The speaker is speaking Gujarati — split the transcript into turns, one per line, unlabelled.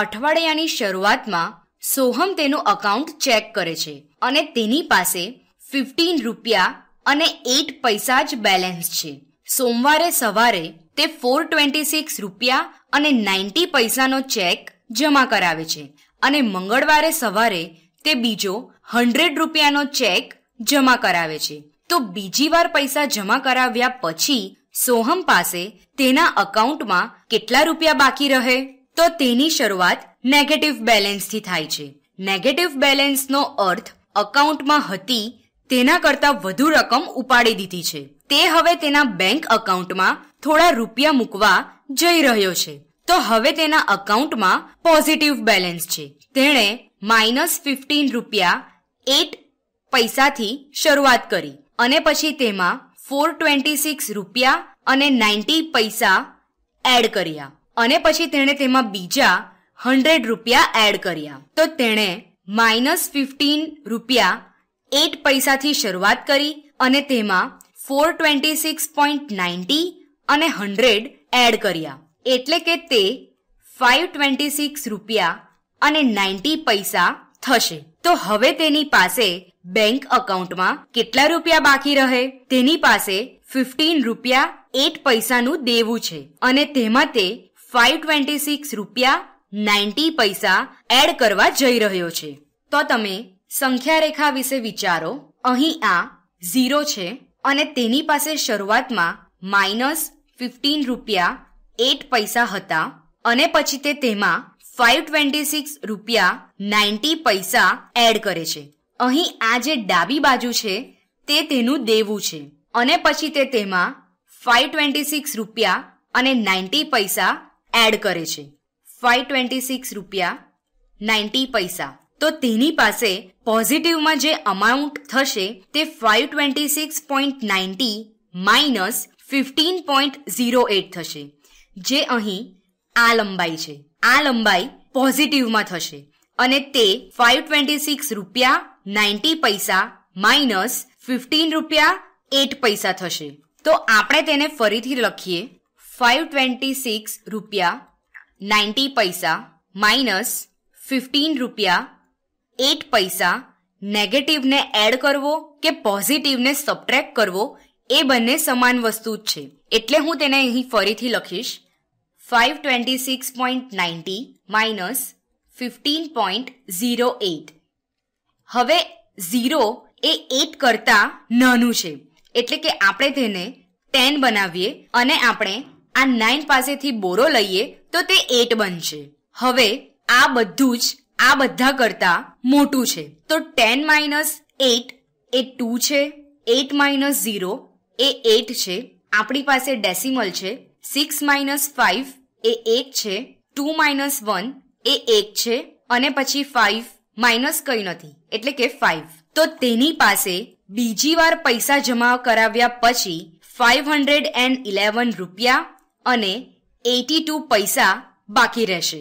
અઠવાડિયાની શરૂઆતમાં સોહમ તેનું અકાઉન્ટ ચેક કરે છે અને તેની પાસે ફિફ્ટીન રૂપિયા અને એટ પૈસા જ બેલેન્સ છે સોમવારે સવારે તે ફોર ટ્વેન્ટી સિક્સ રૂપિયા અને નાઇન્ટી પૈસાનો ચેક જમા કરાવે છે અને મંગળવારે સવારે તે બીજો હન્ડ્રેડ રૂપિયાનો ચેક જમા કરાવે છે તો બીજી વાર પૈસા જમા કરાવ્યા પછી સોહમ પાસે તેના અકાઉન્ટમાં કેટલા રૂપિયા બાકી રહે તો તેની શરૂઆત નેગેટિવ બેલેન્સથી થાય છે નેગેટિવ બેલેન્સનો અર્થ અકાઉન્ટમાં હતી તેના કરતાં વધુ રકમ ઉપાડી દીધી છે તે હવે તેના બેંક અકાઉન્ટમાં થોડા રૂપિયા મૂકવા જઈ રહ્યો છે તો હવે તેના અકાઉન્ટમાં પોઝિટિવ બેલેન્સ છે તેણે માઇનસ ફિફ્ટીન રૂપિયા એટ પૈસાથી શરૂઆત કરી અને પછી તેમાં ફોર ટ્વેન્ટી સિક્સ રૂપિયા અને નાઇન્ટી પૈસા એડ કર્યા અને પછી તેણે તેમાં બીજા હન્ડ્રેડ રૂપિયા એડ કર્યા તો તેણે માઇનસ ફિફ્ટીન રૂપિયા એટ પૈસાથી શરૂઆત કરી અને તેમાં four twenty six point ninety and hundred add કર્યા એટલે કે તે ફાઇવ ટ્વેન્ટી સિક્સ રૂપિયા અને નાઇન્ટી પૈસા થશે તો હવે તેની પાસે બેંક અકાઉન્ટમાં કેટલા રૂપિયા બાકી રહે તેની પાસે ફિફ્ટીન રૂપિયા એટ પૈસાનું દેવું છે અને તેમાં તે ફાઇવ ટ્વેન્ટી સિક્સ રૂપિયા નાઇન્ટી પૈસા એડ કરવા જઈ રહ્યો છે તો તમે સંખ્યા રેખા વિશે વિચારો અહીં આ ઝીરો છે અને તેની પાસે શરૂઆતમાં માઇનસ ફિફ્ટીન રૂપિયા એટ પૈસા હતા અને પછી તે તેમાં ફાઇવ ટ્વેન્ટી સિક્સ રૂપિયા નાઇન્ટી પૈસા એડ કરે છે અહીં આ જે ડાબી બાજુ છે તે તેનું દેવું છે અને પછી તે તેમાં ફાઇવ ટ્વેન્ટી સિક્સ રૂપિયા અને નાઇન્ટી પૈસા એડ કરે છે ફાઈવ ટ્વેન્ટી સિક્સ રૂપિયા નાઇન્ટી પૈસા તો તેની પાસે પોઝિટિવમાં જે અમાઉન્ટ થશે તે five twenty six point ninety minus fifteen point zero eight થશે જે અહીં આ લંબાઈ છે આ લંબાઈ પોઝિટિવમાં થશે અને તે ફાઈવ ટ્વેન્ટી સિક્સ રૂપિયા નાઇન્ટી પૈસા માઇનસ ફિફ્ટીન રૂપિયા એટ પૈસા થશે તો આપણે તેને ફરીથી લખીએ ફાઇવ ટ્વેન્ટી સિક્સ રૂપિયા નાઇન્ટી પૈસા માઇનસ ફિફ્ટીન રૂપિયા એટ પૈસા નેગેટિવને એડ કરવો કે પોઝિટિવને સબટ્રેક કરવો એ બંને સમાન વસ્તુ જ છે એટલે હું તેને અહીં ફરીથી લખીશ five twenty six point ninety minus fifteen point zero eight હવે ઝીરો એ એટ કરતા નાનું છે એટલે કે આપણે તેને ટેન બનાવીએ અને આપણે આ નાઇન પાસેથી બોરો લઈએ તો તે એટ બનશે હવે આ બધું જ આ બધા કરતા મોટું છે તો ટેન માઇનસ એટ એ ટુ છે એટ માઇનસ ઝીરો એ એટ છે આપણી પાસે ડેસિમલ છે સિક્સ માઇનસ ફાઇવ એ એક છે ટુ માઇનસ વન એ એક છે અને પછી ફાઇવ માઇનસ કંઈ નથી એટલે કે ફાઇવ તો તેની પાસે બીજી વાર પૈસા જમા કરાવ્યા પછી ફાઇવ હંડ્રેડ એન્ડ ઇલેવન રૂપિયા અને એટી ટુ પૈસા બાકી રહેશે